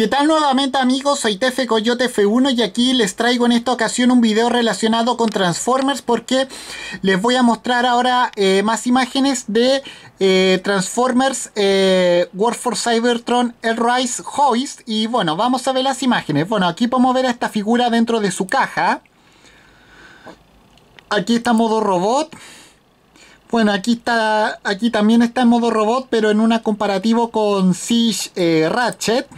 ¿Qué tal nuevamente amigos? Soy Tefe Coyote F1 y aquí les traigo en esta ocasión un video relacionado con Transformers porque les voy a mostrar ahora eh, más imágenes de eh, Transformers eh, War for Cybertron Rise Hoist y bueno, vamos a ver las imágenes. Bueno, aquí podemos ver a esta figura dentro de su caja. Aquí está modo robot. Bueno, aquí está, aquí también está en modo robot, pero en una comparativo con Siege eh, Ratchet.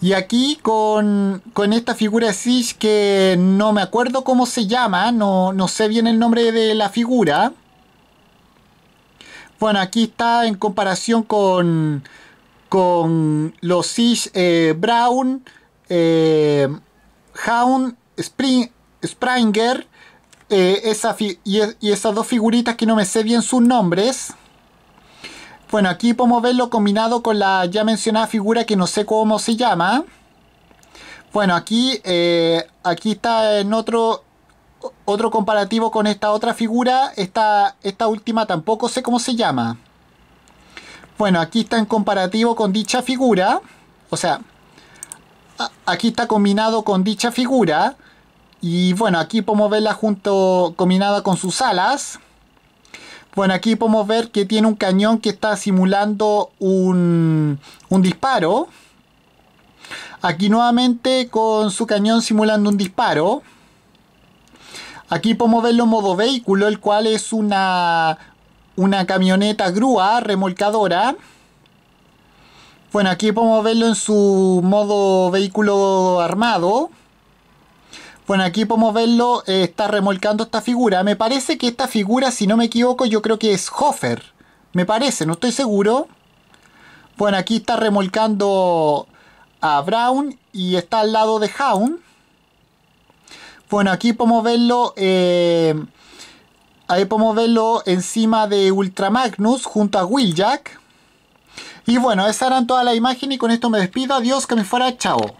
Y aquí con, esta figura de que no me acuerdo cómo se llama, no, sé bien el nombre de la figura. Bueno, aquí está en comparación con, con los Siege eh, Brown, eh, Hound, Springer eh, y, y esas dos figuritas que no me sé bien sus nombres. Bueno, aquí podemos verlo combinado con la ya mencionada figura que no sé cómo se llama. Bueno, aquí, eh, aquí está en otro, otro comparativo con esta otra figura. Esta, esta última tampoco sé cómo se llama. Bueno, aquí está en comparativo con dicha figura. O sea, aquí está combinado con dicha figura. Y bueno, aquí podemos verla junto combinada con sus alas. Bueno, aquí podemos ver que tiene un cañón que está simulando un, disparo. Aquí nuevamente con su cañón simulando un disparo. Aquí podemos verlo en modo vehículo, el cual es una, una camioneta grúa remolcadora. Bueno, aquí podemos verlo en su modo vehículo armado. Bueno, aquí podemos verlo, eh, está remolcando esta figura. Me parece que esta figura, si no me equivoco, yo creo que es Hofer. Me parece, no estoy seguro. Bueno, aquí está remolcando a Brown y está al lado de Hound. Bueno, aquí podemos verlo... Eh, ahí podemos verlo encima de Ultramagnus junto a Jack. Y bueno, esa era toda la imagen y con esto me despido. Adiós, que me fuera. Chao.